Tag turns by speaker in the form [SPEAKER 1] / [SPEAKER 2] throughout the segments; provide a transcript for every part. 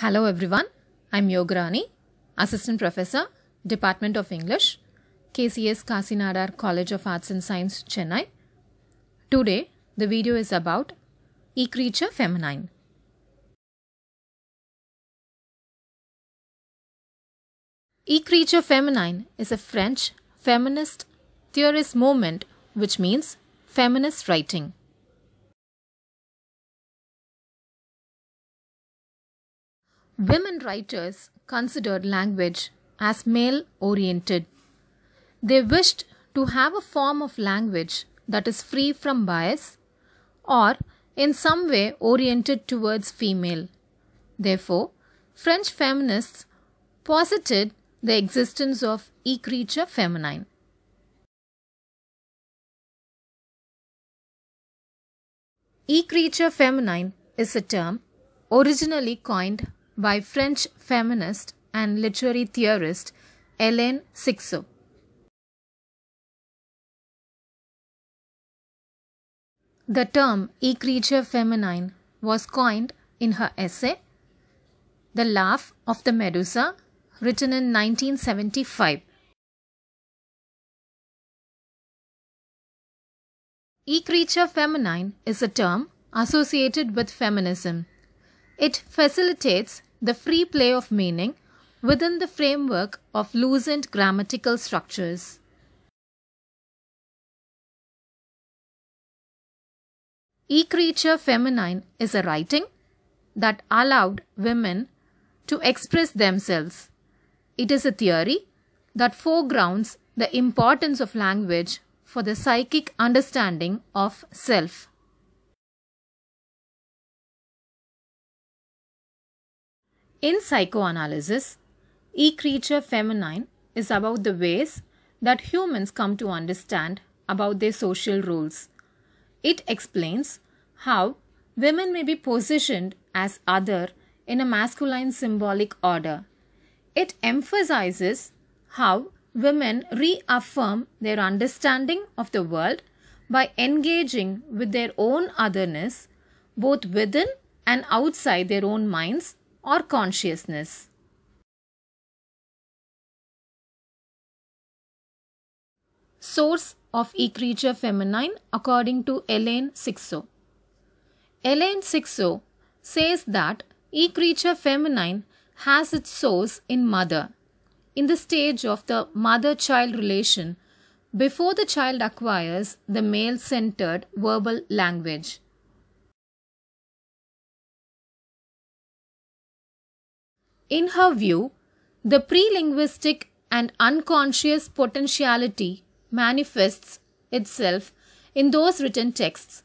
[SPEAKER 1] Hello
[SPEAKER 2] everyone, I'm Yograni, Assistant Professor, Department of English, KCS Kasinadar College of Arts and Science, Chennai. Today, the video is about E Creature Feminine.
[SPEAKER 1] E Creature Feminine is a French feminist theorist movement which means feminist writing.
[SPEAKER 2] Women writers considered language as male oriented. They wished to have a form of language that is free from bias or in some way oriented towards female. Therefore, French feminists posited the existence of e creature
[SPEAKER 1] feminine.
[SPEAKER 2] E creature feminine is a term originally coined by French feminist and literary theorist Hélène Cixot. The term E creature feminine was coined in her essay The Laugh of the Medusa, written in 1975.
[SPEAKER 1] E creature feminine
[SPEAKER 2] is a term associated with feminism. It facilitates the free play of meaning within the framework of loosened grammatical structures. E Creature Feminine is a writing that allowed women to express themselves. It is a theory that foregrounds the importance of language for the psychic understanding of self. In psychoanalysis, E Creature Feminine is about the ways that humans come to understand about their social roles. It explains how women may be positioned as other in a masculine symbolic order. It emphasizes how women reaffirm their understanding of the world by engaging with their own otherness both within and outside their own minds or
[SPEAKER 1] consciousness.
[SPEAKER 2] Source of E creature feminine according to Elaine Sixo. Elaine Sixo says that E creature feminine has its source in mother, in the stage of the mother child relation before the child acquires the male centered verbal language. In her view, the pre-linguistic and unconscious potentiality manifests itself in those written texts.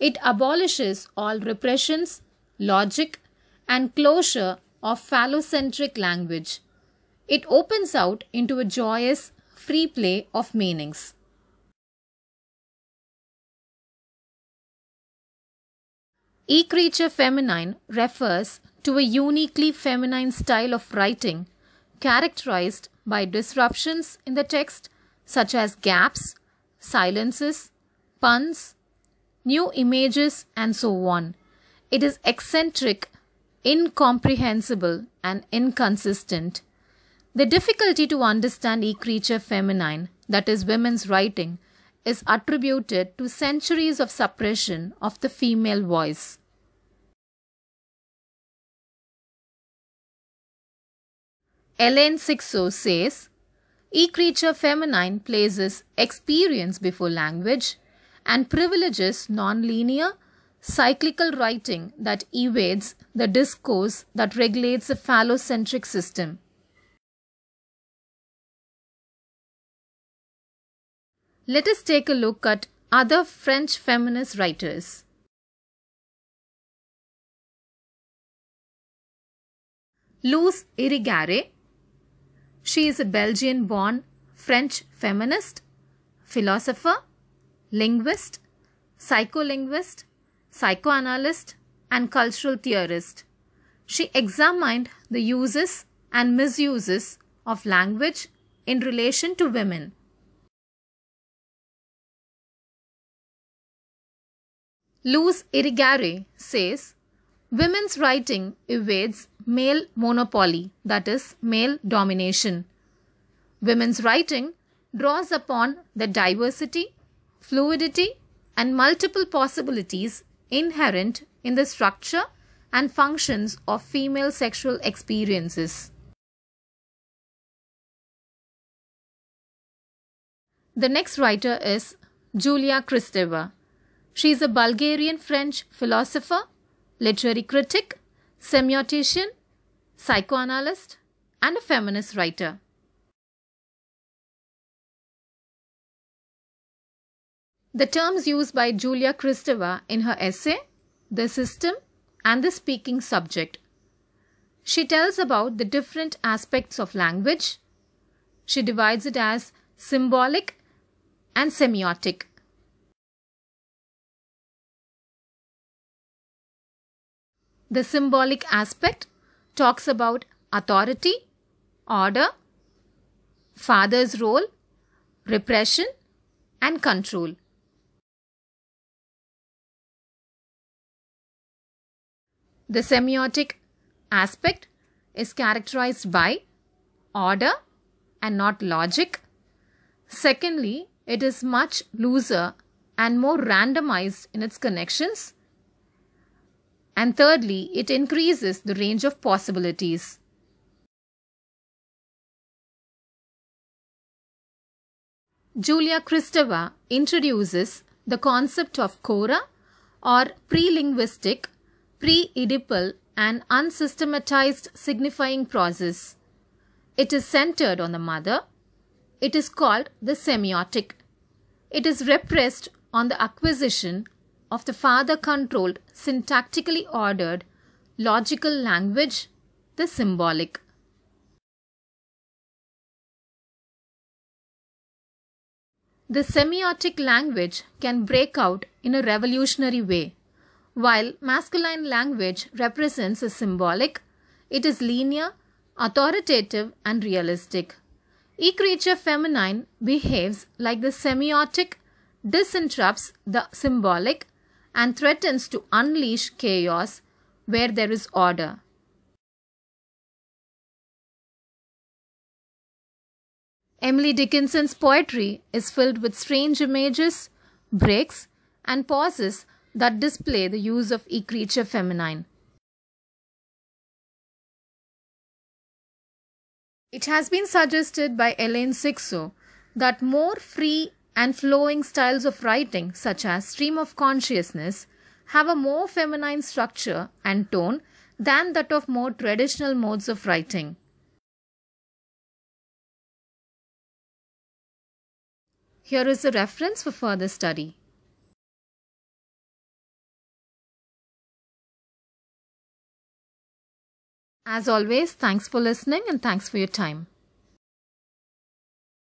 [SPEAKER 2] It abolishes all repressions, logic, and closure of phallocentric language. It opens out into a joyous, free
[SPEAKER 1] play of meanings.
[SPEAKER 2] E creature feminine refers to a uniquely feminine style of writing characterized by disruptions in the text such as gaps, silences, puns, new images and so on. It is eccentric, incomprehensible and inconsistent. The difficulty to understand E creature feminine, that is women's writing, is attributed to centuries of suppression of the female voice. Ellen Sixo says, E creature feminine places experience before language and privileges nonlinear, cyclical writing that evades the discourse that regulates the phallocentric system.
[SPEAKER 1] Let us take a look at other French feminist writers.
[SPEAKER 2] Luz Irigaray she is a Belgian born French feminist, philosopher, linguist, psycholinguist, psychoanalyst, and cultural theorist. She examined the uses and misuses of language in relation to women. Luz Irigaray says, Women's writing evades male monopoly, that is, male domination. Women's writing draws upon the diversity, fluidity, and multiple possibilities inherent in the structure and functions of female sexual
[SPEAKER 1] experiences.
[SPEAKER 2] The next writer is Julia Kristeva. She is a Bulgarian French philosopher literary critic, semiotician, psychoanalyst, and a feminist writer. The terms used by Julia Kristeva in her essay, The System and the Speaking Subject. She tells about the different aspects of language. She divides it as symbolic and semiotic.
[SPEAKER 1] The symbolic aspect talks about authority, order, father's role, repression, and control. The semiotic aspect
[SPEAKER 2] is characterized by order and not logic. Secondly, it is much looser and more randomized in its connections. And thirdly, it increases the range of possibilities. Julia Kristeva introduces the concept of kora, or pre-linguistic, pre-Oedipal and unsystematized signifying process. It is centered on the mother. It is called the semiotic. It is repressed on the acquisition of the father controlled, syntactically ordered, logical language, the
[SPEAKER 1] symbolic.
[SPEAKER 2] The semiotic language can break out in a revolutionary way. While masculine language represents a symbolic, it is linear, authoritative, and realistic. E creature feminine behaves like the semiotic, disinterrupts the symbolic, and threatens to unleash chaos where there is order.
[SPEAKER 1] Emily Dickinson's
[SPEAKER 2] poetry is filled with strange images, breaks, and pauses that display the use of e creature feminine. It has been suggested by Elaine Sixo that more free and flowing styles of writing such as stream of consciousness have a more feminine structure and tone than that of more traditional modes
[SPEAKER 1] of writing. Here is a reference for further study. As always, thanks for listening and thanks for your time.